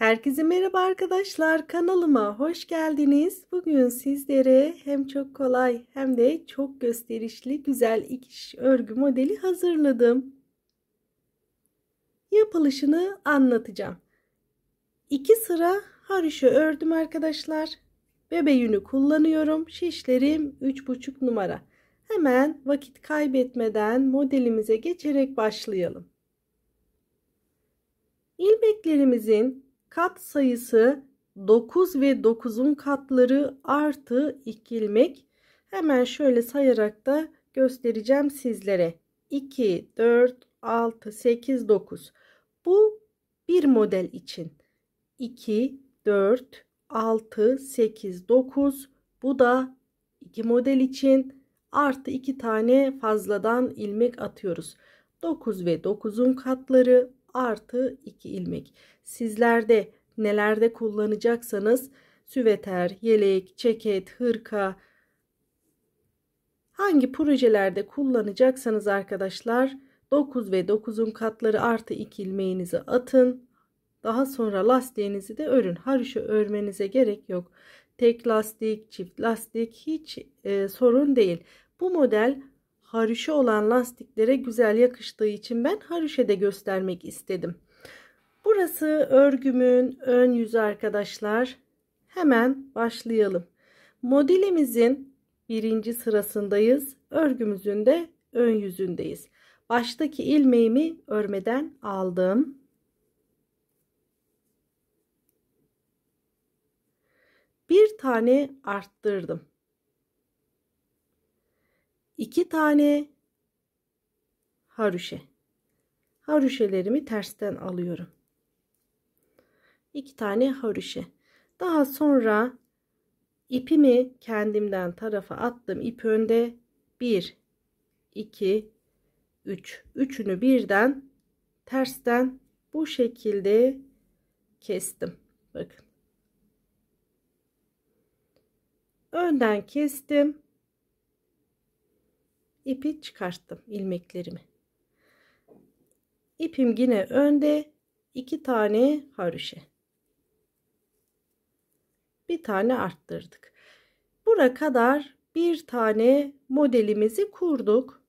Herkese merhaba arkadaşlar. Kanalıma hoş geldiniz. Bugün sizlere hem çok kolay hem de çok gösterişli güzel ikiş örgü modeli hazırladım. Yapılışını anlatacağım. İki sıra haroşa ördüm arkadaşlar. Bebe yünü kullanıyorum. Şişlerim 3,5 numara. Hemen vakit kaybetmeden modelimize geçerek başlayalım. İlmeklerimizin Kat sayısı 9 ve 9'un katları artı 2 ilmek. Hemen şöyle sayarak da göstereceğim sizlere. 2, 4, 6, 8, 9. Bu bir model için. 2, 4, 6, 8, 9. Bu da iki model için artı iki tane fazladan ilmek atıyoruz. 9 ve 9'un katları artı 2 ilmek sizlerde nelerde kullanacaksanız süveter, yelek, ceket, hırka hangi projelerde kullanacaksanız arkadaşlar 9 ve 9'un katları artı 2 ilmeğinizi atın. Daha sonra lastiğinizi de örün. Haroşa örmenize gerek yok. Tek lastik, çift lastik hiç e, sorun değil. Bu model haroşa olan lastiklere güzel yakıştığı için ben haroşede göstermek istedim. Burası örgümün ön yüzü arkadaşlar. Hemen başlayalım. Modelimizin birinci sırasındayız. Örgümüzün de ön yüzündeyiz. Baştaki ilmeğimi örmeden aldım. Bir tane arttırdım. İki tane haruşe. Haruşelerimi tersten alıyorum. 2 tane haroşa. Daha sonra ipimi kendimden tarafa attım. İp önde 1 2 3. Üçünü birden tersten bu şekilde kestim. Bakın. Önden kestim. İpi çıkarttım ilmeklerimi. İpim yine önde iki tane haroşa bir tane arttırdık. Bura kadar bir tane modelimizi kurduk.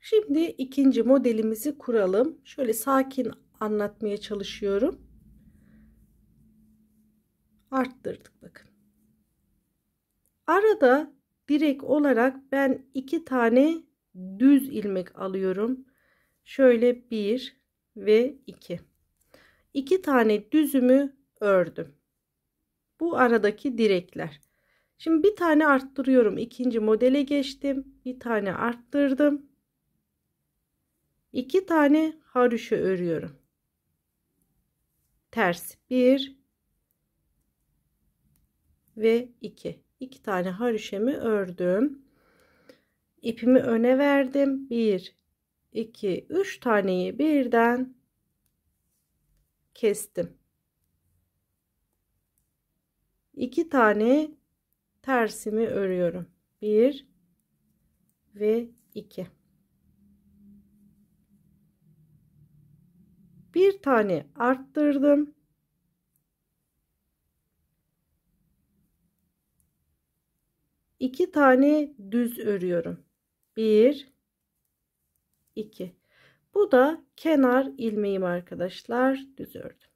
Şimdi ikinci modelimizi kuralım. Şöyle sakin anlatmaya çalışıyorum. Arttırdık bakın. Arada direkt olarak ben iki tane düz ilmek alıyorum şöyle 1 ve 2 2 tane düzümü ördüm bu aradaki direkler şimdi bir tane arttırıyorum ikinci modele geçtim bir tane arttırdım 2 tane haroşa örüyorum ters 1 ve 2 2 tane haroşemi ördüm ipimi öne verdim 1 2, 3 taneyi birden kestim. 2 tane tersimi örüyorum. 1 ve 2. Bir tane arttırdım. İki tane düz örüyorum. Bir 2. Bu da kenar ilmeğim arkadaşlar. Düz ördüm.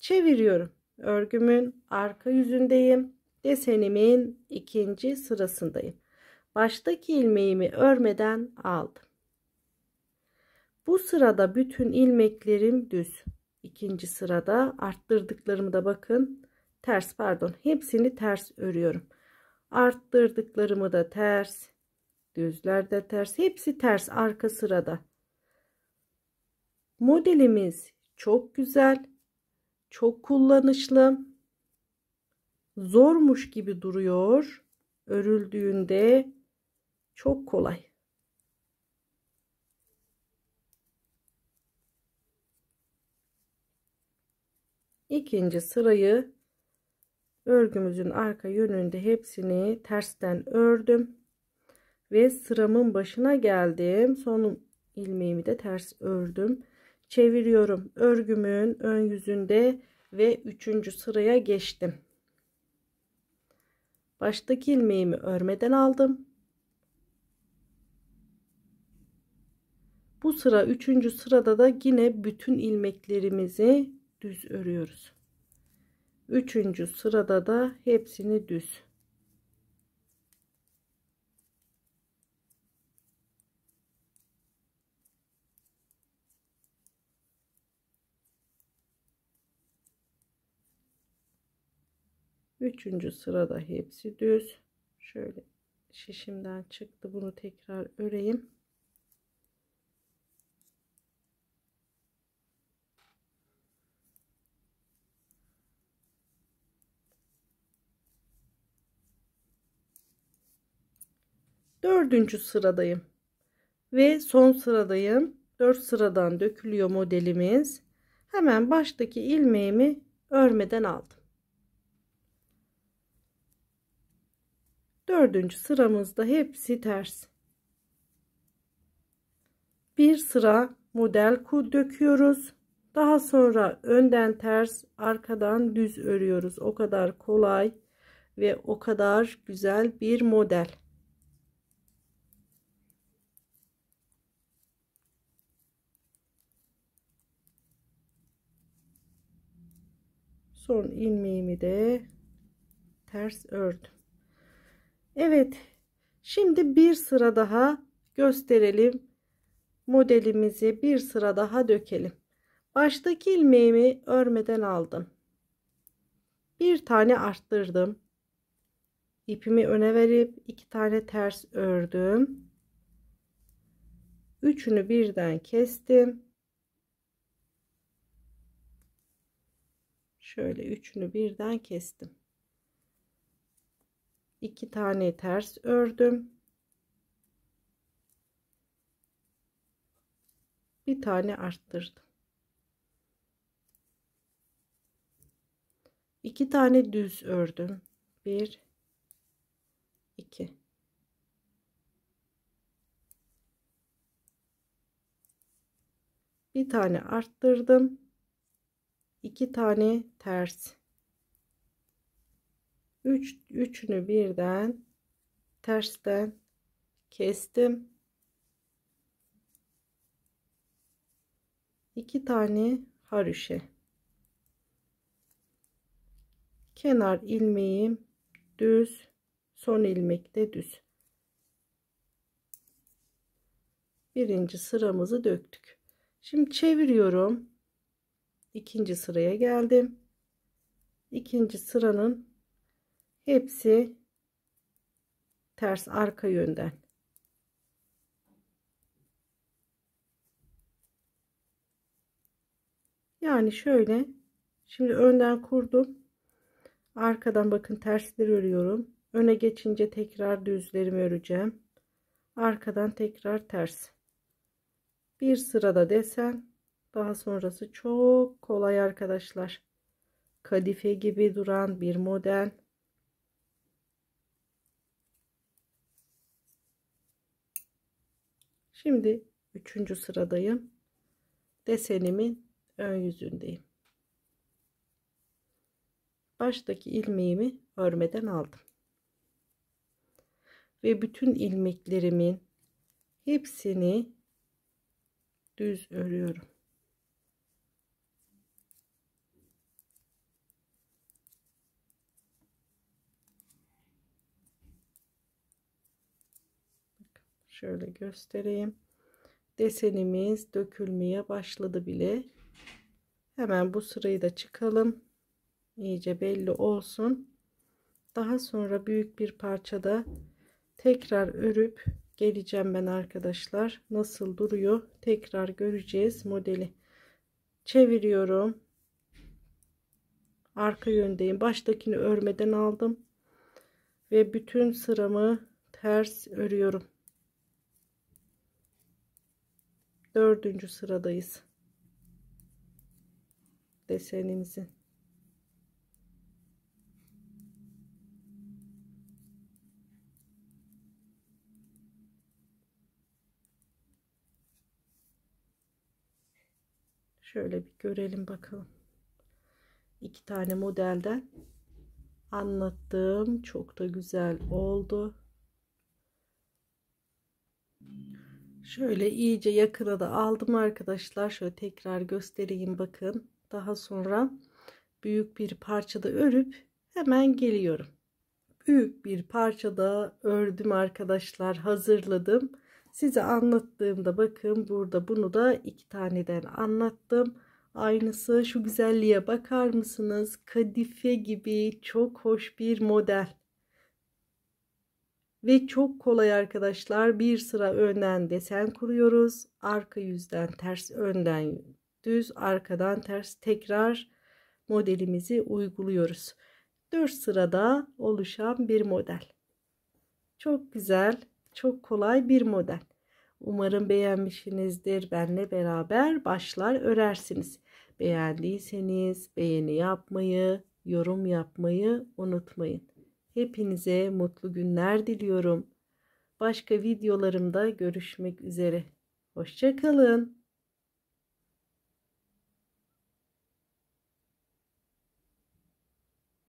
Çeviriyorum. Örgümün arka yüzündeyim. Desenimin ikinci sırasındayım. Baştaki ilmeğimi örmeden aldım. Bu sırada bütün ilmeklerim düz. İkinci sırada arttırdıklarımı da bakın ters pardon hepsini ters örüyorum arttırdıklarımı da ters düzlerde ters hepsi ters arka sırada modelimiz çok güzel çok kullanışlı zormuş gibi duruyor örüldüğünde çok kolay ikinci sırayı örgümüzün arka yönünde hepsini tersten ördüm ve sıramın başına geldim son ilmeğimi de ters ördüm çeviriyorum örgümün ön yüzünde ve üçüncü sıraya geçtim baştaki ilmeğimi örmeden aldım bu sıra üçüncü sırada da yine bütün ilmeklerimizi düz örüyoruz Üçüncü sırada da hepsini düz. Üçüncü sırada hepsi düz. Şöyle şişimden çıktı. Bunu tekrar öreyim. dördüncü sıradayım ve son sıradayım 4 sıradan dökülüyor modelimiz hemen baştaki ilmeğimi örmeden aldım dördüncü sıramızda hepsi ters bir sıra model kul döküyoruz daha sonra önden ters arkadan düz örüyoruz o kadar kolay ve o kadar güzel bir model son ilmeğimi de ters ördüm Evet şimdi bir sıra daha gösterelim modelimizi bir sıra daha dökelim baştaki ilmeğimi örmeden aldım bir tane arttırdım ipimi öne verip iki tane ters ördüm üçünü birden kestim şöyle üçünü birden kestim. İki tane ters ördüm. Bir tane arttırdım. İki tane düz ördüm. Bir, iki. Bir tane arttırdım. 2 tane ters 3 üç, 3'ünü birden tersten kestim 2 tane haroşa kenar ilmeğim düz son ilmek de düz birinci sıramızı döktük şimdi çeviriyorum ikinci sıraya geldim. İkinci sıranın hepsi ters arka yönden. Yani şöyle şimdi önden kurdum. Arkadan bakın tersleri örüyorum. Öne geçince tekrar düzlerimi öreceğim. Arkadan tekrar ters. Bir sırada desen daha sonrası çok kolay arkadaşlar. Kadife gibi duran bir model. Şimdi üçüncü sıradayım. Desenimin ön yüzündeyim. Baştaki ilmeğimi örmeden aldım. Ve bütün ilmeklerimin hepsini düz örüyorum. Şöyle göstereyim. Desenimiz dökülmeye başladı bile. Hemen bu sırayı da çıkalım. İyice belli olsun. Daha sonra büyük bir parçada tekrar örüp geleceğim ben arkadaşlar. Nasıl duruyor tekrar göreceğiz modeli. Çeviriyorum. Arka yöndeyim. Baştakini örmeden aldım. Ve bütün sıramı ters örüyorum. dördüncü sıradayız desenimizin şöyle bir görelim bakalım iki tane modelden anlattığım çok da güzel oldu Şöyle iyice yakına da aldım arkadaşlar. Şöyle tekrar göstereyim bakın. Daha sonra büyük bir parçada örüp hemen geliyorum. Büyük bir parçada ördüm arkadaşlar. Hazırladım. Size anlattığımda bakın burada bunu da iki taneden anlattım. Aynısı şu güzelliğe bakar mısınız? Kadife gibi çok hoş bir model. Ve çok kolay arkadaşlar bir sıra önden desen kuruyoruz. Arka yüzden ters önden düz arkadan ters tekrar modelimizi uyguluyoruz. 4 sırada oluşan bir model. Çok güzel, çok kolay bir model. Umarım beğenmişsinizdir. Benle beraber başlar örersiniz. Beğendiyseniz beğeni yapmayı, yorum yapmayı unutmayın. Hepinize mutlu günler diliyorum. Başka videolarımda görüşmek üzere. Hoşçakalın.